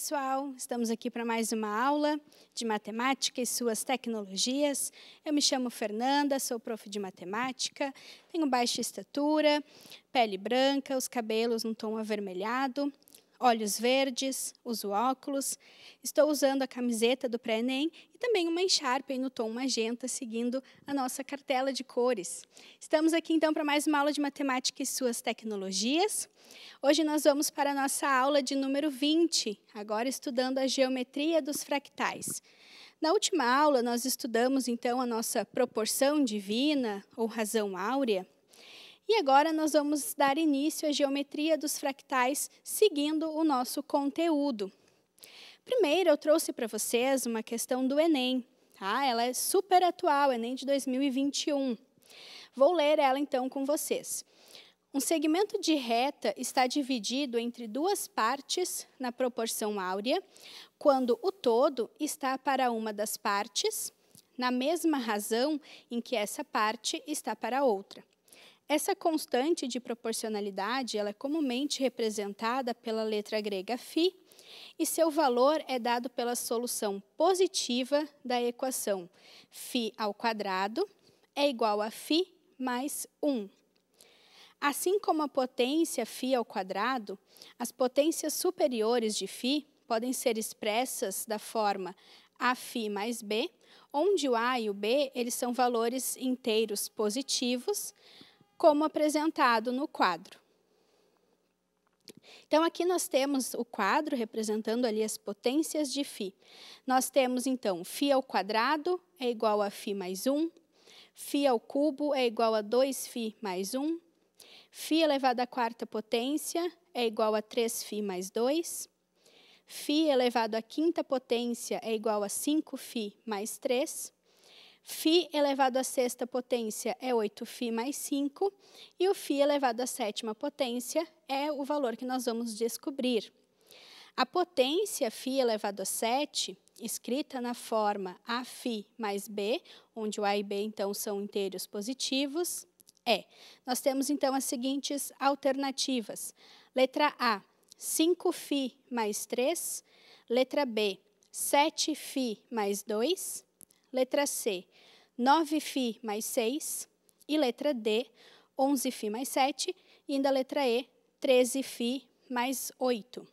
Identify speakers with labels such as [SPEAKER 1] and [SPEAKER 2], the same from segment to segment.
[SPEAKER 1] pessoal, estamos aqui para mais uma aula de matemática e suas tecnologias. Eu me chamo Fernanda, sou prof de matemática, tenho baixa estatura, pele branca, os cabelos num tom avermelhado olhos verdes, uso óculos, estou usando a camiseta do pré-ENEM e também uma Encharpe no tom magenta, seguindo a nossa cartela de cores. Estamos aqui então para mais uma aula de matemática e suas tecnologias. Hoje nós vamos para a nossa aula de número 20, agora estudando a geometria dos fractais. Na última aula, nós estudamos então a nossa proporção divina ou razão áurea e agora nós vamos dar início à geometria dos fractais seguindo o nosso conteúdo. Primeiro, eu trouxe para vocês uma questão do Enem. Tá? Ela é super atual, Enem de 2021. Vou ler ela então com vocês. Um segmento de reta está dividido entre duas partes na proporção áurea, quando o todo está para uma das partes, na mesma razão em que essa parte está para a outra. Essa constante de proporcionalidade ela é comumente representada pela letra grega φ e seu valor é dado pela solução positiva da equação. φ ao quadrado é igual a φ mais 1. Assim como a potência φ ao quadrado, as potências superiores de φ podem ser expressas da forma AΦ mais B, onde o A e o B eles são valores inteiros positivos, como apresentado no quadro. Então, aqui nós temos o quadro representando ali as potências de Φ. Nós temos, então, Φ ao quadrado é igual a Φ mais 1, Φ ao cubo é igual a 2Φ mais 1, Φ elevado à quarta potência é igual a 3Φ mais 2, Φ elevado à quinta potência é igual a 5Φ mais 3, Φ elevado à sexta potência é 8Φ mais 5, e o Φ elevado à sétima potência é o valor que nós vamos descobrir. A potência Φ elevado a 7, escrita na forma AΦ mais B, onde o A e B, então, são inteiros positivos, é... Nós temos, então, as seguintes alternativas. Letra A, 5Φ mais 3. Letra B, 7Φ mais 2. Letra C, 9Φ mais 6. E letra D, 11Φ mais 7. E ainda letra E, 13Φ mais 8.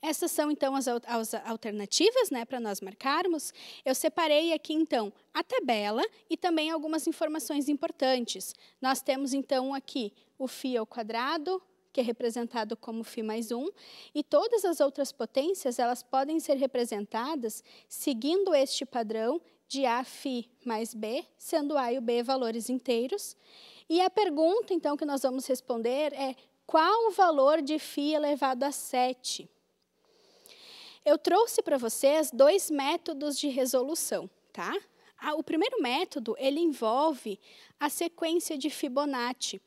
[SPEAKER 1] Essas são, então, as, as alternativas né, para nós marcarmos. Eu separei aqui, então, a tabela e também algumas informações importantes. Nós temos, então, aqui o φ ao quadrado que é representado como Φ mais 1, e todas as outras potências elas podem ser representadas seguindo este padrão de A Φ mais B, sendo A e o B valores inteiros. E a pergunta, então, que nós vamos responder é qual o valor de Φ elevado a 7? Eu trouxe para vocês dois métodos de resolução, tá? o primeiro método, ele envolve a sequência de Fibonacci,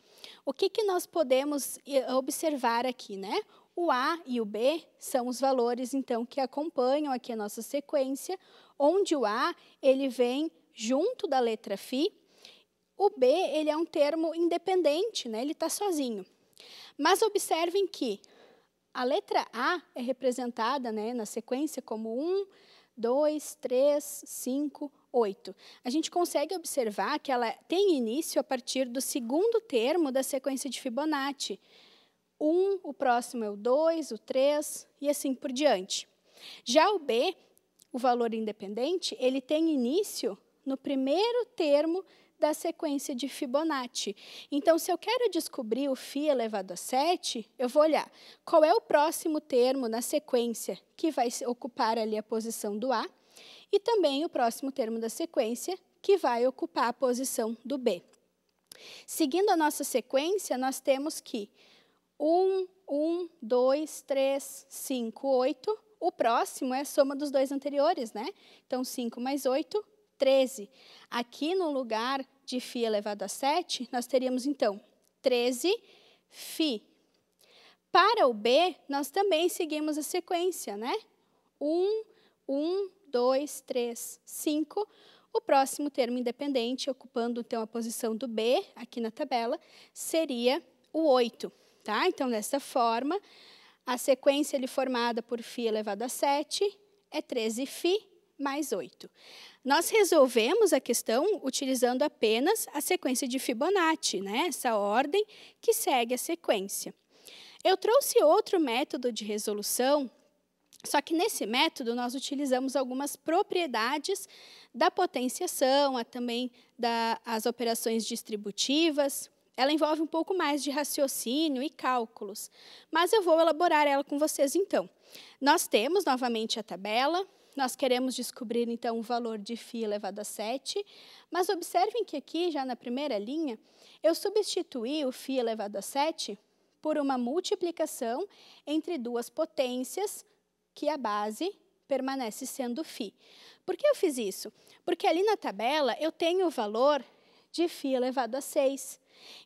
[SPEAKER 1] o que, que nós podemos eh, observar aqui, né? O A e o B são os valores, então, que acompanham aqui a nossa sequência, onde o A ele vem junto da letra Φ, o B ele é um termo independente, né? ele está sozinho. Mas observem que a letra A é representada né, na sequência como 1, 2, 3, 5, 8. A gente consegue observar que ela tem início a partir do segundo termo da sequência de Fibonacci. 1, um, o próximo é o 2, o 3 e assim por diante. Já o B, o valor independente, ele tem início no primeiro termo da sequência de Fibonacci. Então, se eu quero descobrir o φ elevado a 7, eu vou olhar qual é o próximo termo na sequência que vai ocupar ali a posição do A e também o próximo termo da sequência, que vai ocupar a posição do B. Seguindo a nossa sequência, nós temos que 1, 1, 2, 3, 5, 8. O próximo é a soma dos dois anteriores, né? Então, 5 mais 8, 13. Aqui no lugar de Φ elevado a 7, nós teríamos, então, 13 Φ. Para o B, nós também seguimos a sequência, né? 1, 1, 2, 3, 5. O próximo termo independente, ocupando então a posição do B aqui na tabela, seria o 8. Tá? Então, dessa forma, a sequência ali formada por Φ elevado a 7 é 13Φ mais 8. Nós resolvemos a questão utilizando apenas a sequência de Fibonacci, né? essa ordem que segue a sequência. Eu trouxe outro método de resolução só que nesse método nós utilizamos algumas propriedades da potenciação, a, também das da, operações distributivas. Ela envolve um pouco mais de raciocínio e cálculos, mas eu vou elaborar ela com vocês então. Nós temos novamente a tabela, nós queremos descobrir então o valor de φ elevado a 7, mas observem que aqui, já na primeira linha, eu substituí o φ elevado a 7 por uma multiplicação entre duas potências, que a base permanece sendo φ. Por que eu fiz isso? Porque ali na tabela eu tenho o valor de φ elevado a 6.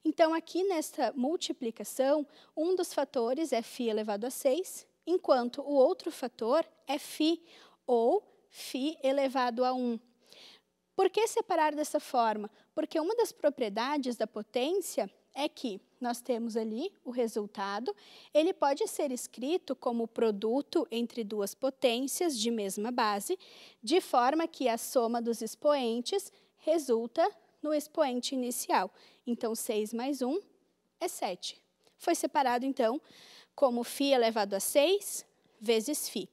[SPEAKER 1] Então, aqui nesta multiplicação, um dos fatores é φ elevado a 6, enquanto o outro fator é φ, ou φ elevado a 1. Por que separar dessa forma? Porque uma das propriedades da potência é que nós temos ali o resultado. Ele pode ser escrito como produto entre duas potências de mesma base, de forma que a soma dos expoentes resulta no expoente inicial. Então, 6 mais 1 é 7. Foi separado, então, como φ elevado a 6 vezes φ.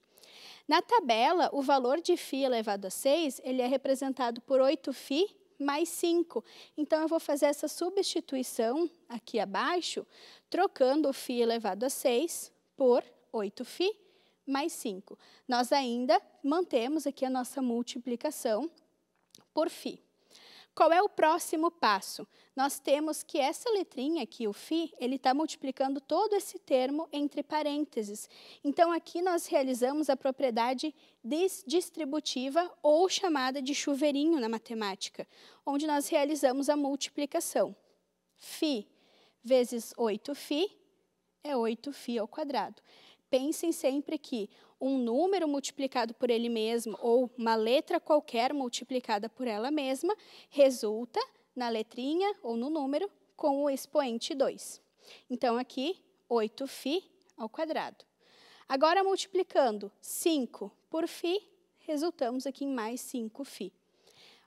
[SPEAKER 1] Na tabela, o valor de φ elevado a 6 ele é representado por 8φ mais 5. Então, eu vou fazer essa substituição aqui abaixo, trocando o Φ elevado a 6 por 8Φ mais 5. Nós ainda mantemos aqui a nossa multiplicação por Φ. Qual é o próximo passo? Nós temos que essa letrinha aqui, o Fi, ele está multiplicando todo esse termo entre parênteses. Então, aqui nós realizamos a propriedade distributiva ou chamada de chuveirinho na matemática, onde nós realizamos a multiplicação. Fi vezes 8Fi é 8Fi ao quadrado pensem sempre que um número multiplicado por ele mesmo ou uma letra qualquer multiplicada por ela mesma resulta na letrinha ou no número com o expoente 2. Então, aqui, 8φ ao quadrado. Agora, multiplicando 5 por φ, resultamos aqui em mais 5φ.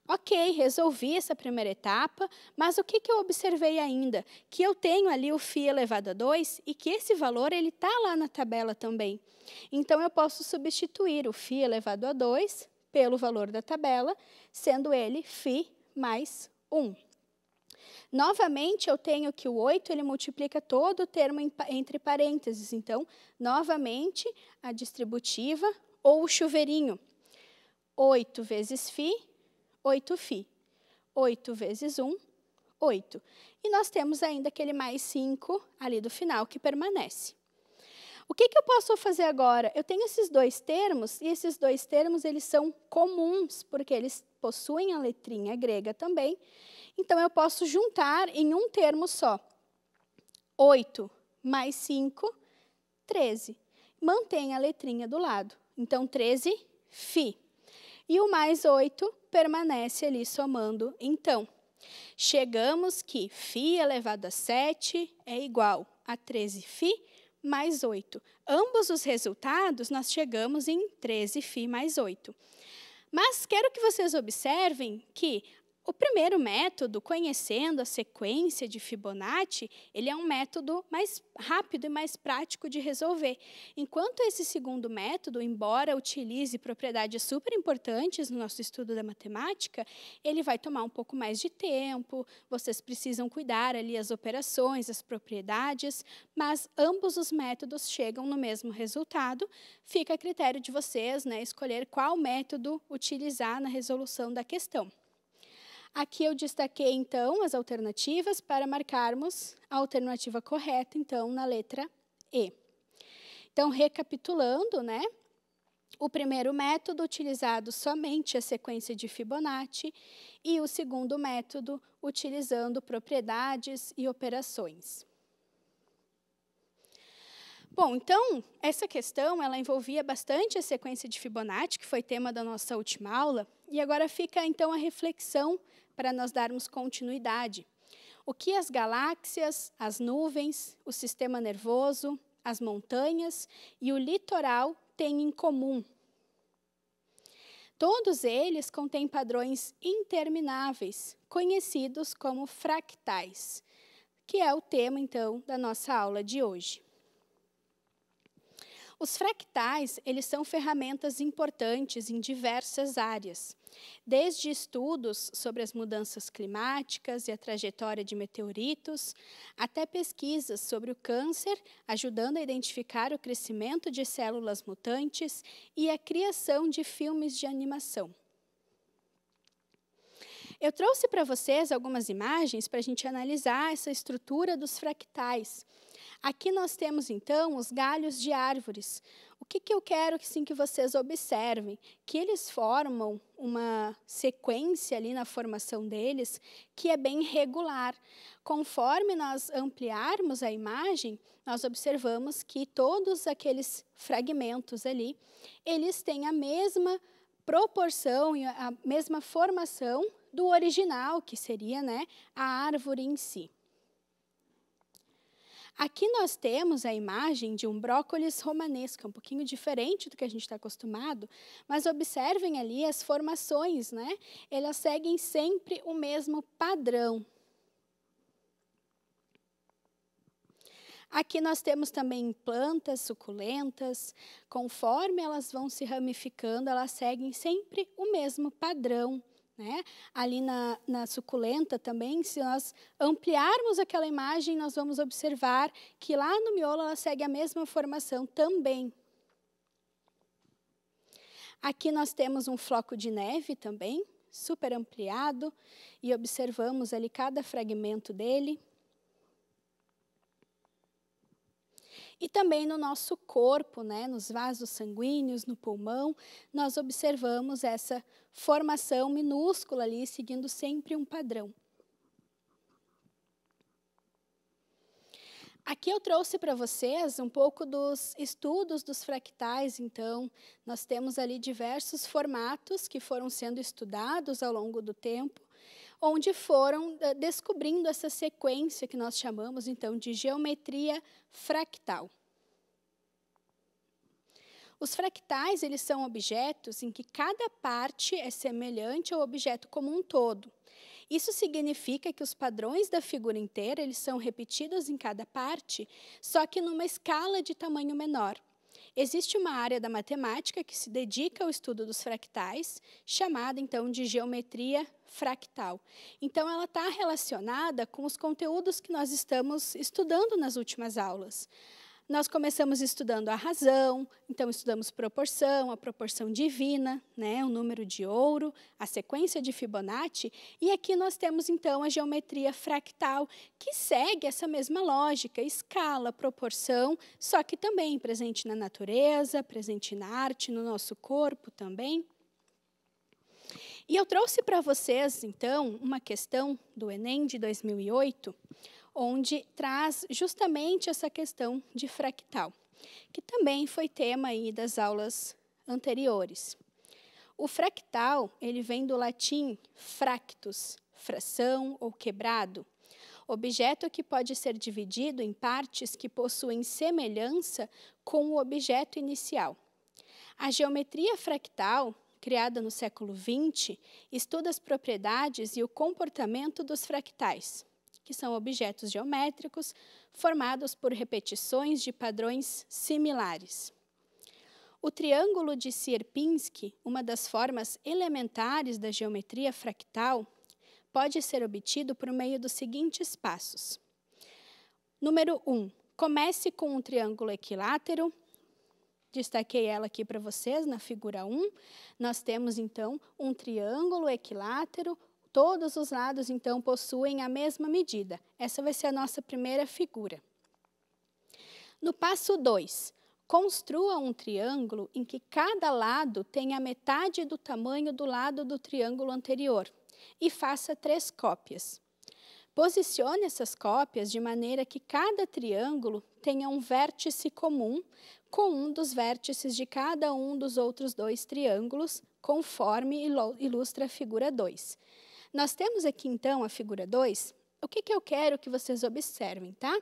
[SPEAKER 1] Ok, resolvi essa primeira etapa, mas o que, que eu observei ainda? Que eu tenho ali o FI elevado a 2 e que esse valor ele está lá na tabela também. Então, eu posso substituir o FI elevado a 2 pelo valor da tabela, sendo ele Φ mais 1. Novamente, eu tenho que o 8 ele multiplica todo o termo entre parênteses. Então, novamente, a distributiva ou o chuveirinho. 8 vezes Φ 8φ. 8 vezes 1, 8. E nós temos ainda aquele mais 5 ali do final que permanece. O que, que, eu posso fazer agora? Eu tenho esses dois termos, e esses dois termos eles são comuns, porque eles possuem a letrinha grega também. Então, eu posso juntar em um termo só. 8 mais 5, 13. Mantém a letrinha do lado. Então, 13, fi. E o mais 8, permanece ali somando então. Chegamos que φ elevado a 7 é igual a 13φ mais 8. Ambos os resultados nós chegamos em 13φ mais 8. Mas quero que vocês observem que o primeiro método, conhecendo a sequência de Fibonacci, ele é um método mais rápido e mais prático de resolver. Enquanto esse segundo método, embora utilize propriedades super importantes no nosso estudo da matemática, ele vai tomar um pouco mais de tempo, vocês precisam cuidar ali as operações, as propriedades, mas ambos os métodos chegam no mesmo resultado. Fica a critério de vocês né, escolher qual método utilizar na resolução da questão. Aqui eu destaquei, então, as alternativas para marcarmos a alternativa correta, então, na letra E. Então, recapitulando, né? O primeiro método utilizado somente a sequência de Fibonacci e o segundo método utilizando propriedades e operações. Bom, então, essa questão ela envolvia bastante a sequência de Fibonacci, que foi tema da nossa última aula, e agora fica então a reflexão para nós darmos continuidade. O que as galáxias, as nuvens, o sistema nervoso, as montanhas e o litoral têm em comum? Todos eles contêm padrões intermináveis, conhecidos como fractais, que é o tema então da nossa aula de hoje. Os fractais, eles são ferramentas importantes em diversas áreas, desde estudos sobre as mudanças climáticas e a trajetória de meteoritos, até pesquisas sobre o câncer, ajudando a identificar o crescimento de células mutantes e a criação de filmes de animação. Eu trouxe para vocês algumas imagens para a gente analisar essa estrutura dos fractais. Aqui nós temos, então, os galhos de árvores. O que, que eu quero que, sim, que vocês observem? Que eles formam uma sequência ali na formação deles que é bem regular. Conforme nós ampliarmos a imagem, nós observamos que todos aqueles fragmentos ali, eles têm a mesma proporção e a mesma formação do original, que seria né, a árvore em si. Aqui nós temos a imagem de um brócolis romanesco, é um pouquinho diferente do que a gente está acostumado, mas observem ali as formações, né? Elas seguem sempre o mesmo padrão. Aqui nós temos também plantas suculentas, conforme elas vão se ramificando, elas seguem sempre o mesmo padrão. Né? Ali na, na, suculenta também, se nós ampliarmos aquela imagem, nós vamos observar que lá no miolo ela segue a mesma formação também. Aqui nós temos um floco de neve também, super ampliado, e observamos ali cada fragmento dele. E também no nosso corpo, né, nos vasos sanguíneos, no pulmão, nós observamos essa formação minúscula ali, seguindo sempre um padrão. Aqui eu trouxe para vocês um pouco dos estudos dos fractais, então, nós temos ali diversos formatos que foram sendo estudados ao longo do tempo, onde foram eh, descobrindo essa sequência que nós chamamos então de geometria fractal. Os fractais, eles são objetos em que cada parte é semelhante ao objeto como um todo. Isso significa que os padrões da figura inteira, eles são repetidos em cada parte, só que numa escala de tamanho menor. Existe uma área da matemática que se dedica ao estudo dos fractais, chamada então de geometria fractal. Então, ela está relacionada com os conteúdos que nós estamos estudando nas últimas aulas. Nós começamos estudando a razão, então estudamos proporção, a proporção divina, né, o número de ouro, a sequência de Fibonacci, e aqui nós temos então a geometria fractal, que segue essa mesma lógica, escala, proporção, só que também presente na natureza, presente na arte, no nosso corpo também. E eu trouxe para vocês, então, uma questão do Enem de 2008, onde traz justamente essa questão de fractal, que também foi tema aí das aulas anteriores. O fractal, ele vem do latim fractus, fração ou quebrado, objeto que pode ser dividido em partes que possuem semelhança com o objeto inicial. A geometria fractal, criada no século XX, estuda as propriedades e o comportamento dos fractais que são objetos geométricos formados por repetições de padrões similares. O triângulo de Sierpinski, uma das formas elementares da geometria fractal, pode ser obtido por meio dos seguintes passos. Número 1. Um, comece com um triângulo equilátero. Destaquei ela aqui para vocês na figura 1. Um. Nós temos, então, um triângulo equilátero Todos os lados, então, possuem a mesma medida. Essa vai ser a nossa primeira figura. No passo 2, construa um triângulo em que cada lado tenha metade do tamanho do lado do triângulo anterior e faça três cópias. Posicione essas cópias de maneira que cada triângulo tenha um vértice comum com um dos vértices de cada um dos outros dois triângulos, conforme ilustra a figura 2. Nós temos aqui então a figura 2. O que, que eu quero que vocês observem, tá?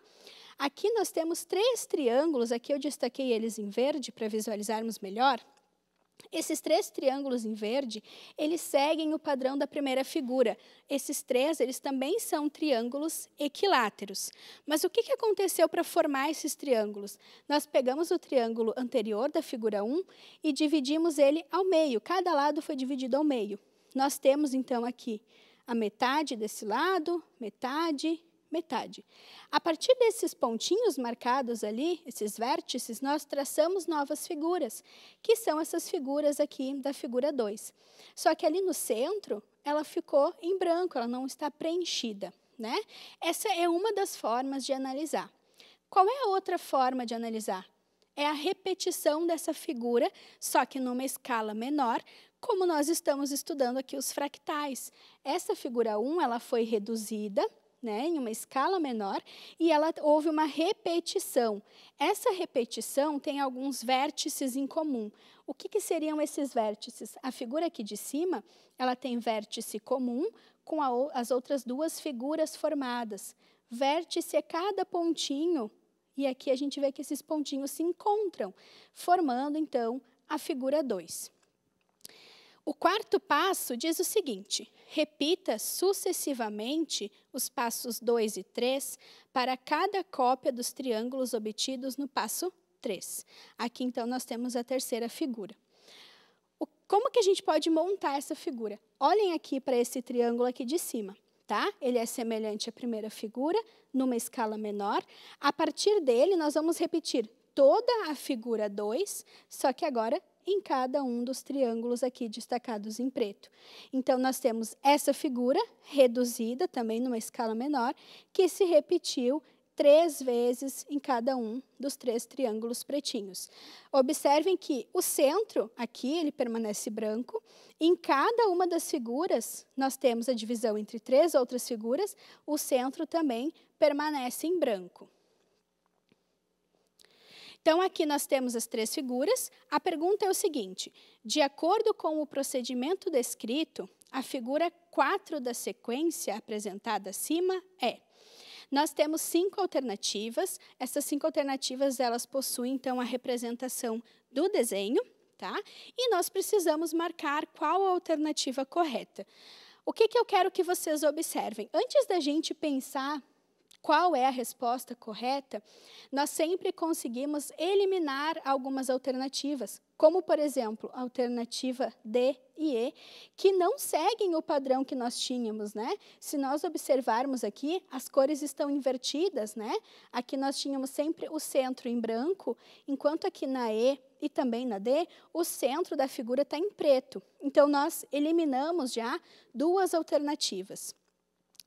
[SPEAKER 1] Aqui nós temos três triângulos, aqui eu destaquei eles em verde para visualizarmos melhor. Esses três triângulos em verde, eles seguem o padrão da primeira figura. Esses três, eles também são triângulos equiláteros. Mas o que, que aconteceu para formar esses triângulos? Nós pegamos o triângulo anterior da figura 1 e dividimos ele ao meio. Cada lado foi dividido ao meio. Nós temos, então, aqui a metade desse lado, metade, metade. A partir desses pontinhos marcados ali, esses vértices, nós traçamos novas figuras, que são essas figuras aqui da figura 2. Só que ali no centro, ela ficou em branco, ela não está preenchida. Né? Essa é uma das formas de analisar. Qual é a outra forma de analisar? é a repetição dessa figura, só que numa escala menor, como nós estamos estudando aqui os fractais. Essa figura 1 ela foi reduzida né, em uma escala menor, e ela houve uma repetição. Essa repetição tem alguns vértices em comum. O que, que seriam esses vértices? A figura aqui de cima, ela tem vértice comum com a, as outras duas figuras formadas. Vértice é cada pontinho e aqui a gente vê que esses pontinhos se encontram, formando então a figura 2. O quarto passo diz o seguinte: repita sucessivamente os passos 2 e 3 para cada cópia dos triângulos obtidos no passo 3. Aqui então nós temos a terceira figura. O, como que a gente pode montar essa figura? Olhem aqui para esse triângulo aqui de cima tá? Ele é semelhante à primeira figura, numa escala menor. A partir dele, nós vamos repetir toda a figura 2, só que agora em cada um dos triângulos aqui destacados em preto. Então, nós temos essa figura reduzida, também numa escala menor, que se repetiu três vezes em cada um dos três triângulos pretinhos. Observem que o centro, aqui, ele permanece branco. Em cada uma das figuras, nós temos a divisão entre três outras figuras, o centro também permanece em branco. Então, aqui nós temos as três figuras. A pergunta é o seguinte: de acordo com o procedimento descrito, a figura 4 da sequência apresentada acima é nós temos cinco alternativas. Essas cinco alternativas elas possuem então a representação do desenho, tá? E nós precisamos marcar qual a alternativa correta. O que, que eu quero que vocês observem? Antes da gente pensar qual é a resposta correta, nós sempre conseguimos eliminar algumas alternativas, como, por exemplo, a alternativa D e E, que não seguem o padrão que nós tínhamos. Né? Se nós observarmos aqui, as cores estão invertidas. Né? Aqui nós tínhamos sempre o centro em branco, enquanto aqui na E e também na D, o centro da figura está em preto. Então, nós eliminamos já duas alternativas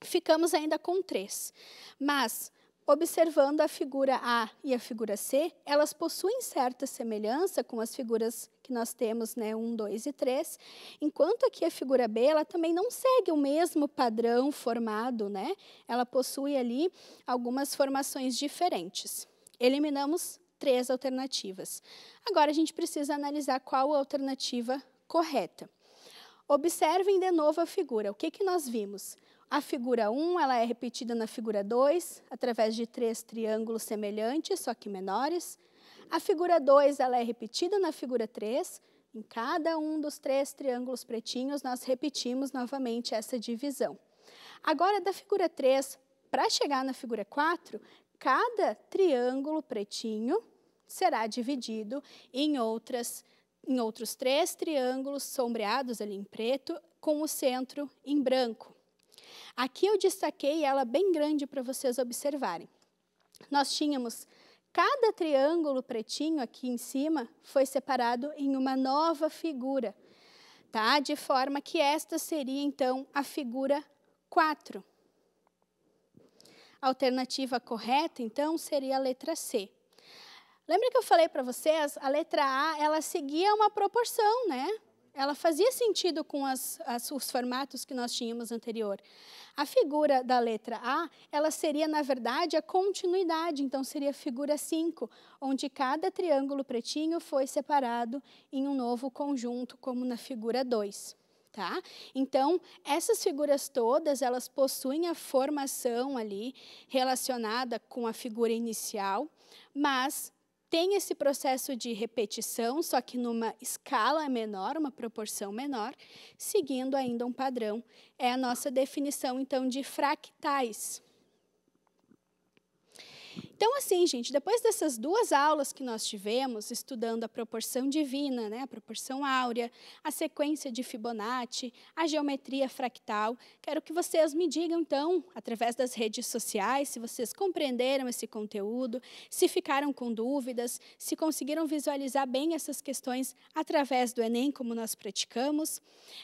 [SPEAKER 1] ficamos ainda com três. Mas, observando a figura A e a figura C, elas possuem certa semelhança com as figuras que nós temos, né, 1, 2 e 3, enquanto aqui a figura B, ela também não segue o mesmo padrão formado, né? Ela possui ali algumas formações diferentes. Eliminamos três alternativas. Agora a gente precisa analisar qual a alternativa correta. Observem de novo a figura. O que, que nós vimos? A figura 1 ela é repetida na figura 2, através de três triângulos semelhantes, só que menores. A figura 2 ela é repetida na figura 3. Em cada um dos três triângulos pretinhos, nós repetimos novamente essa divisão. Agora, da figura 3 para chegar na figura 4, cada triângulo pretinho será dividido em, outras, em outros três triângulos sombreados ali em preto, com o centro em branco. Aqui eu destaquei ela bem grande para vocês observarem. Nós tínhamos cada triângulo pretinho aqui em cima foi separado em uma nova figura, tá? De forma que esta seria então a figura 4. A alternativa correta então seria a letra C. Lembra que eu falei para vocês, a letra A, ela seguia uma proporção, né? ela fazia sentido com as, as, os formatos que nós tínhamos anterior. A figura da letra A, ela seria, na verdade, a continuidade, então seria a figura 5, onde cada triângulo pretinho foi separado em um novo conjunto, como na figura 2. Tá? Então, essas figuras todas, elas possuem a formação ali relacionada com a figura inicial, mas tem esse processo de repetição, só que numa escala menor, uma proporção menor, seguindo ainda um padrão. É a nossa definição, então, de fractais. Então, assim, gente, depois dessas duas aulas que nós tivemos, estudando a proporção divina, né, a proporção áurea, a sequência de Fibonacci, a geometria fractal, quero que vocês me digam, então, através das redes sociais, se vocês compreenderam esse conteúdo, se ficaram com dúvidas, se conseguiram visualizar bem essas questões através do Enem, como nós praticamos.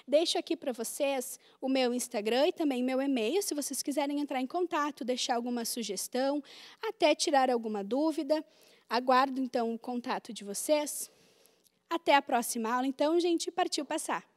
[SPEAKER 1] Deixo aqui para vocês o meu Instagram e também meu e-mail, se vocês quiserem entrar em contato, deixar alguma sugestão, até tirar alguma dúvida. Aguardo então o contato de vocês. Até a próxima aula, então, gente, partiu passar.